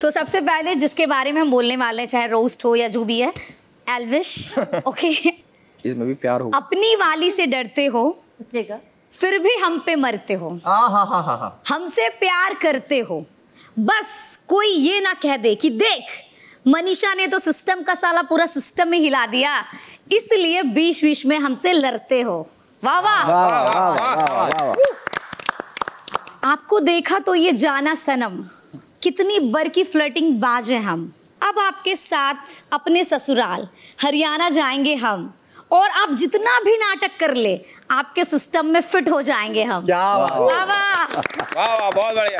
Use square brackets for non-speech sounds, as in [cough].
तो सबसे पहले जिसके बारे में हम बोलने वाले हैं चाहे रोस्ट हो या जो भी है एल्विश ओके [laughs] इसमें भी प्यार हो अपनी वाली से डरते हो फिर भी हम पे मरते हो हाँ, हाँ, हाँ, हमसे प्यार करते हो बस कोई ये ना कह दे कि देख मनीषा ने तो सिस्टम का साला पूरा सिस्टम ही हिला दिया इसलिए बीच बीच में हमसे लड़ते हो वाह वाह आपको देखा तो ये जाना सनम कितनी बर की फ्लर्टिंग बाज है हम अब आपके साथ अपने ससुराल हरियाणा जाएंगे हम और आप जितना भी नाटक कर ले आपके सिस्टम में फिट हो जाएंगे हम वाह वाह बहुत बढ़िया